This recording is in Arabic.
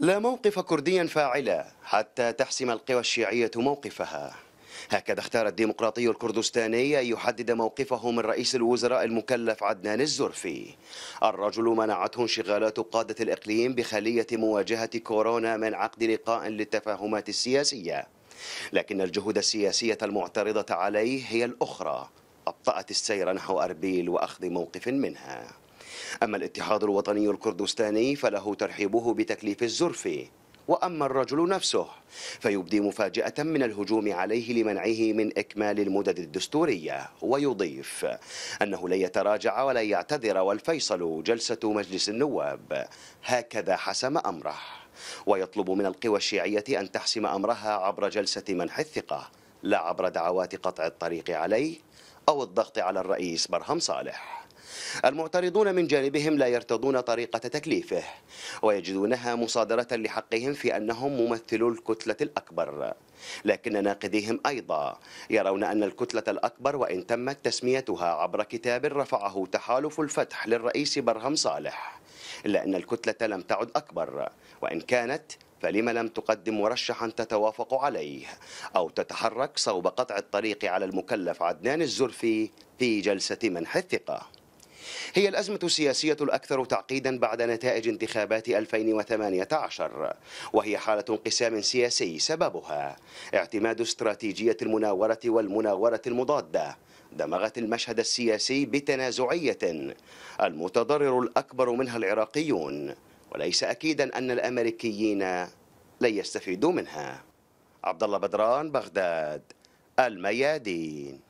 لا موقف كرديا فاعلا حتى تحسم القوى الشيعية موقفها هكذا اختار الديمقراطي الكردستاني أن يحدد موقفه من رئيس الوزراء المكلف عدنان الزرفي الرجل منعته انشغالات قادة الإقليم بخلية مواجهة كورونا من عقد لقاء للتفاهمات السياسية لكن الجهود السياسية المعترضة عليه هي الأخرى أبطأت السير نحو أربيل وأخذ موقف منها أما الاتحاد الوطني الكردستاني فله ترحيبه بتكليف الزرفي وأما الرجل نفسه فيبدي مفاجأة من الهجوم عليه لمنعه من إكمال المدد الدستورية ويضيف أنه لن يتراجع ولا يعتذر والفيصل جلسة مجلس النواب هكذا حسم أمره ويطلب من القوى الشيعية أن تحسم أمرها عبر جلسة منح الثقة لا عبر دعوات قطع الطريق عليه أو الضغط على الرئيس برهم صالح المعترضون من جانبهم لا يرتضون طريقة تكليفه ويجدونها مصادرة لحقهم في أنهم ممثلو الكتلة الأكبر لكن ناقديهم أيضا يرون أن الكتلة الأكبر وإن تمت تسميتها عبر كتاب رفعه تحالف الفتح للرئيس برهم صالح إلا أن الكتلة لم تعد أكبر وإن كانت فلما لم تقدم مرشحا تتوافق عليه أو تتحرك صوب قطع الطريق على المكلف عدنان الزرفي في جلسة منح الثقة هي الأزمة السياسية الأكثر تعقيدا بعد نتائج انتخابات 2018 وهي حالة انقسام سياسي سببها اعتماد استراتيجية المناورة والمناورة المضادة دمغت المشهد السياسي بتنازعية المتضرر الأكبر منها العراقيون وليس أكيدا أن الأمريكيين لن يستفيدوا منها عبد الله بدران بغداد الميادين